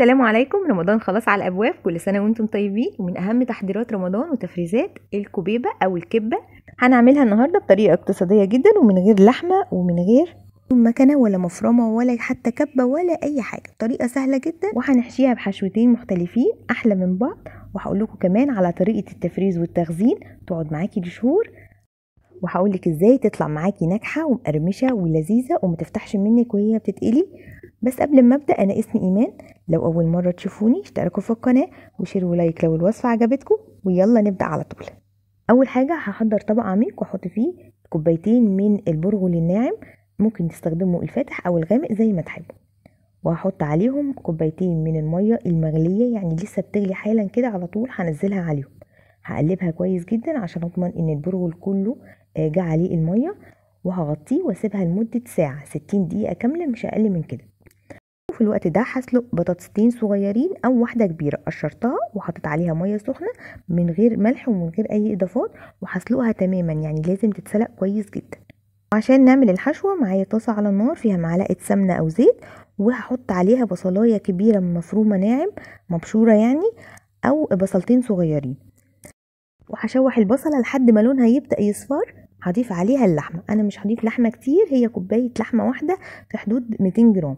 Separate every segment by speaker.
Speaker 1: السلام عليكم رمضان خلاص على الابواب كل سنه وانتم طيبين ومن اهم تحضيرات رمضان وتفريزات الكبيبه او الكبه هنعملها النهارده بطريقه اقتصاديه جدا ومن غير لحمه ومن غير مكنه ولا مفرمه ولا حتى كبه ولا اي حاجه طريقه سهله جدا وهنحشيها بحشوتين مختلفين احلى من بعض وهقول لكم كمان على طريقه التفريز والتخزين تقعد معاكي لشهور وهقول لك ازاي تطلع معاكي ناجحه ومقرمشه ولذيذه وما تفتحش منك وهي بتتقلي بس قبل ما ابدا انا اسمي ايمان لو اول مره تشوفوني اشتركوا في القناه وشير ولايك لو الوصفه عجبتكم ويلا نبدا على طول اول حاجه هحضر طبق عميق واحط فيه كوبايتين من البرغل الناعم ممكن تستخدموا الفاتح او الغامق زي ما تحبوا وهحط عليهم كوبايتين من الميه المغليه يعني لسه بتغلي حالا كده على طول هنزلها عليهم هقلبها كويس جدا عشان اضمن ان البرغل كله آه، جه عليه المية وهغطيه واسيبها لمدة ساعة ستين دقيقة كاملة مش أقل من كده وفي الوقت ده هسلق بطاطستين صغيرين أو واحدة كبيرة قشرتها وحطيت عليها مية سخنة من غير ملح ومن غير أي إضافات وهسلقها تماما يعني لازم تتسلق كويس جدا عشان نعمل الحشوة معايا طاسة على النار فيها معلقة سمنة أو زيت وهحط عليها بصلاية كبيرة مفرومة ناعم مبشورة يعني أو بصلتين صغيرين وهشوح البصلة لحد ما لونها يبدأ يصفر هضيف عليها اللحمة أنا مش هضيف لحمة كتير هي كوباية لحمة واحدة في حدود 200 جرام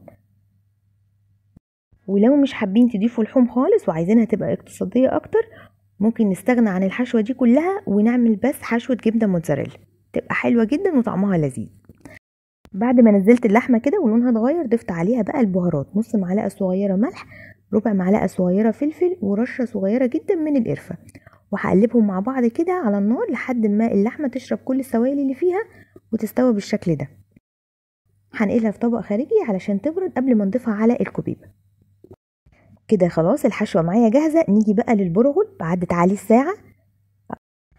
Speaker 1: ولو مش حابين تضيفوا لحوم خالص وعايزينها تبقى اقتصادية أكتر ممكن نستغنى عن الحشوة دي كلها ونعمل بس حشوة جبنة موتزاريلا تبقى حلوة جدا وطعمها لذيذ بعد ما نزلت اللحمة كده ولونها اتغير ضفت عليها بقى البهارات نص معلقة صغيرة ملح ربع معلقة صغيرة فلفل ورشة صغيرة جدا من القرفة وهقلبهم مع بعض كده على النار لحد ما اللحمه تشرب كل السوائل اللي فيها وتستوي بالشكل ده هنقلها في طبق خارجي علشان تبرد قبل ما نضيفها على الكوبيبه كده خلاص الحشوه معايا جاهزه نيجي بقى للبرغل بعدت عليه الساعه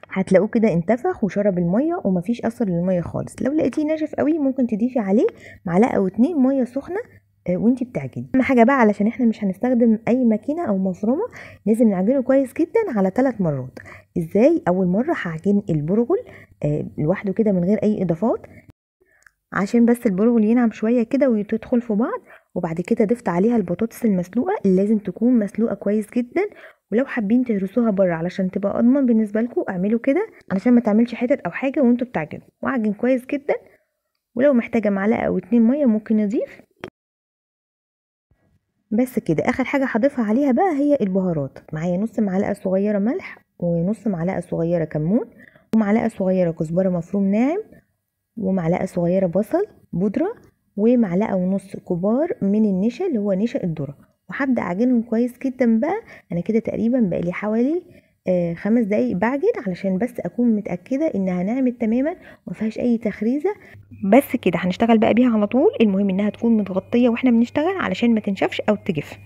Speaker 1: هتلاقوه كده انتفخ وشرب الميه ومفيش اثر للميه خالص لو لقيتيه ناشف قوي ممكن تضيفي عليه معلقه او اتنين ميه سخنه آه، وانتي بتعجني اهم حاجه بقى علشان احنا مش هنستخدم اي ماكينه او مفرومه لازم نعجنه كويس جدا على ثلاث مرات ازاي اول مره هعجن البرغل آه، لوحده كده من غير اي اضافات عشان بس البرغل ينعم شويه كده ويدخل في بعض وبعد كده ضفت عليها البطاطس المسلوقه لازم تكون مسلوقه كويس جدا ولو حابين تهرسوها بره علشان تبقى اضمن بالنسبه لكم اعملوا كده علشان ما تعملش حتت او حاجه وانتوا بتعجنوا وعجن كويس جدا ولو محتاجه معلقه او اتنين ميه ممكن نضيف بس كده اخر حاجه هضيفها عليها بقى هي البهارات معايا نص معلقه صغيره ملح ونص معلقه صغيره كمون ومعلقه صغيره كزبره مفروم ناعم ومعلقه صغيره بصل بودره ومعلقه ونص كبار من النشا اللي هو نشا الذره وهبدا اعجنهم كويس جدا بقى انا كده تقريبا بقى لي حوالي آه، خمس دقايق بعجن علشان بس اكون متاكده انها نعمت تماما ومفيهاش اي تخريزه بس كده هنشتغل بقى بيها على طول المهم انها تكون متغطيه واحنا بنشتغل علشان ما تنشفش او تجف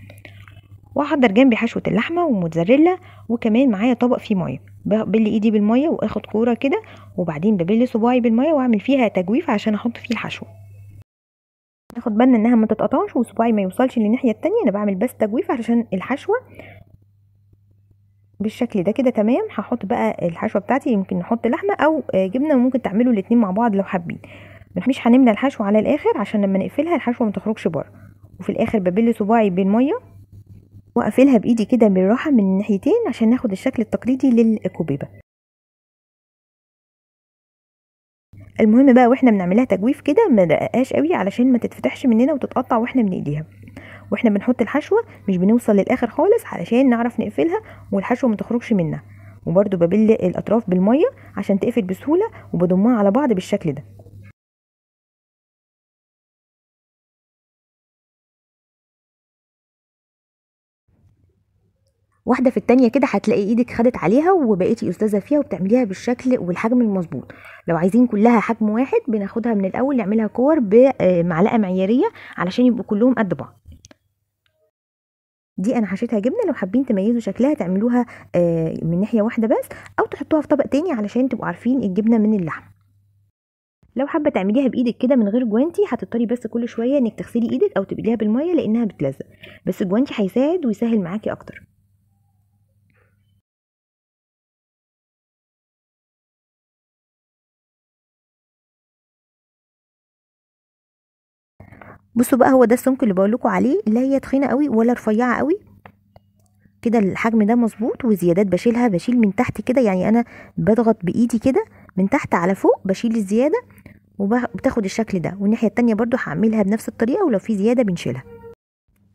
Speaker 1: وهحضر جنبي حشوه اللحمه وموتزاريلا وكمان معايا طبق فيه ميه ببل ايدي بالميه واخد كوره كده وبعدين ببل صباعي بالميه واعمل فيها تجويف عشان احط فيه الحشوه ناخد بالنا انها ما تتقطعش وصباعي ما يوصلش للناحيه التانية انا بعمل بس تجويف علشان الحشوه بالشكل ده كده تمام هحط بقى الحشوه بتاعتي يمكن نحط لحمه او جبنه وممكن تعملوا الاتنين مع بعض لو حابين مش هنملى الحشوه على الاخر عشان لما نقفلها الحشوه ما تخرجش بره وفي الاخر ببل صباعي بالميه واقفلها بايدي كده بالراحه من الناحيتين عشان ناخد الشكل التقليدي للكوبيبه المهم بقى واحنا بنعملها تجويف كده ما نرققاش قوي علشان ما تتفتحش مننا وتتقطع واحنا بنقليها واحنا بنحط الحشوه مش بنوصل للاخر خالص علشان نعرف نقفلها والحشوه ما تخرجش منها وبرده ببل الاطراف بالميه عشان تقفل بسهوله وبضمها على بعض بالشكل ده واحده في التانية كده هتلاقي ايدك خدت عليها وبقيتي استاذه فيها وبتعمليها بالشكل والحجم المظبوط لو عايزين كلها حجم واحد بناخدها من الاول نعملها كور بمعلقه معياريه علشان يبقوا كلهم قد بعض دي انا حشيتها جبنه لو حابين تميزوا شكلها تعملوها آه، من ناحيه واحده بس او تحطوها في طبق تاني علشان تبقوا عارفين الجبنه من اللحم لو حابه تعمليها بايدك كده من غير جوانتي هتضطري بس كل شويه انك تغسلي ايدك او تبقليها بالميه لانها بتلزق بس الجوانتي هيساعد ويسهل معاكي اكتر بصوا بقى هو ده السمك اللي بقول لكم عليه لا هي تخينه قوي ولا رفيعه قوي كده الحجم ده مظبوط وزيادات بشيلها بشيل من تحت كده يعني انا بضغط بايدي كده من تحت على فوق بشيل الزياده وبتاخد الشكل ده والناحيه التانية برضو هعملها بنفس الطريقه ولو في زياده بنشيلها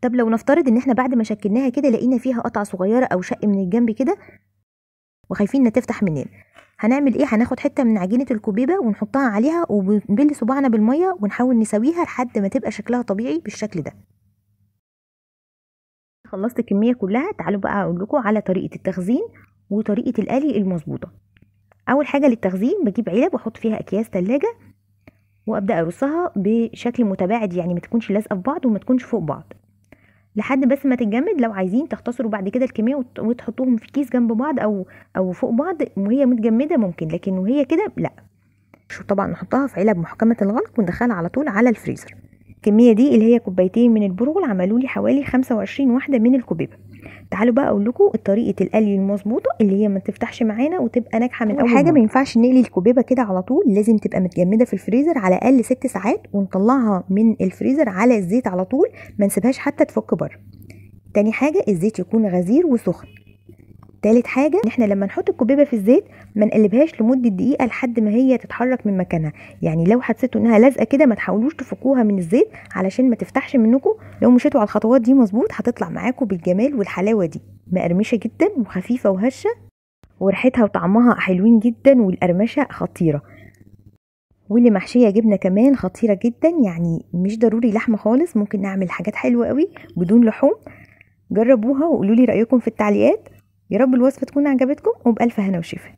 Speaker 1: طب لو نفترض ان احنا بعد ما شكلناها كده لقينا فيها قطعه صغيره او شق من الجنب كده وخايفين انها تفتح مننا هنعمل ايه هناخد حته من عجينه الكوبيبه ونحطها عليها وبنبل صباعنا بالميه ونحاول نسويها لحد ما تبقى شكلها طبيعي بالشكل ده خلصت الكميه كلها تعالوا بقى اقول لكم على طريقه التخزين وطريقه القلي المظبوطه اول حاجه للتخزين بجيب علب واحط فيها اكياس ثلاجه وابدا ارصها بشكل متباعد يعني ما تكونش لازقه في بعض وما تكونش فوق بعض لحد بس ما تتجمد لو عايزين تختصروا بعد كده الكميه وتحطوهم في كيس جنب بعض او او فوق بعض وهي متجمده ممكن لكن وهي كده لا طبعا نحطها في علب محكمه الغلق وندخلها على طول على الفريزر الكميه دي اللي هي كوبايتين من البرغل عملوا لي حوالي 25 واحده من الكوبيبه تعالوا بقى اقول لكم طريقه القلي المظبوطه اللي هي ما تفتحش معانا وتبقى ناجحه من اول حاجه ما ينفعش نقلي الكوبيبه كده على طول لازم تبقى متجمده في الفريزر على الاقل ست ساعات ونطلعها من الفريزر على الزيت على طول ما نسيبهاش حتى تفك بره تاني حاجه الزيت يكون غزير وسخن تالت حاجه ان احنا لما نحط الكوبيبه في الزيت ما نقلبهاش لمده دقيقه لحد ما هي تتحرك من مكانها يعني لو حسيتوا انها لازقه كده ما تحاولوش تفكوها من الزيت علشان ما تفتحش منكم لو مشيتوا على الخطوات دي مظبوط هتطلع معاكم بالجمال والحلاوه دي مقرمشه جدا وخفيفه وهشه وريحتها وطعمها حلوين جدا والقرمشه خطيره واللي محشيه جبنه كمان خطيره جدا يعني مش ضروري لحمه خالص ممكن نعمل حاجات حلوه قوي بدون لحوم جربوها وقولوا لي رايكم في التعليقات يا رب الوصفه تكون عجبتكم وبالف هنا وشفا